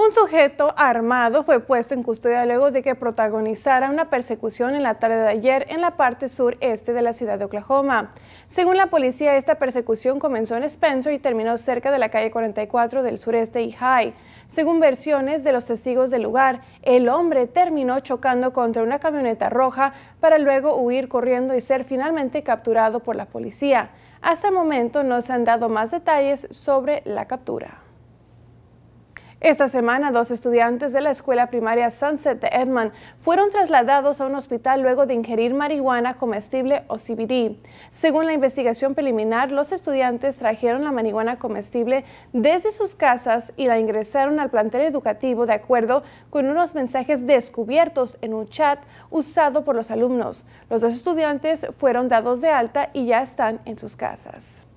Un sujeto armado fue puesto en custodia luego de que protagonizara una persecución en la tarde de ayer en la parte sureste de la ciudad de Oklahoma. Según la policía, esta persecución comenzó en Spencer y terminó cerca de la calle 44 del sureste y High. Según versiones de los testigos del lugar, el hombre terminó chocando contra una camioneta roja para luego huir corriendo y ser finalmente capturado por la policía. Hasta el momento no se han dado más detalles sobre la captura. Esta semana, dos estudiantes de la escuela primaria Sunset de Edmond fueron trasladados a un hospital luego de ingerir marihuana comestible o CBD. Según la investigación preliminar, los estudiantes trajeron la marihuana comestible desde sus casas y la ingresaron al plantel educativo de acuerdo con unos mensajes descubiertos en un chat usado por los alumnos. Los dos estudiantes fueron dados de alta y ya están en sus casas.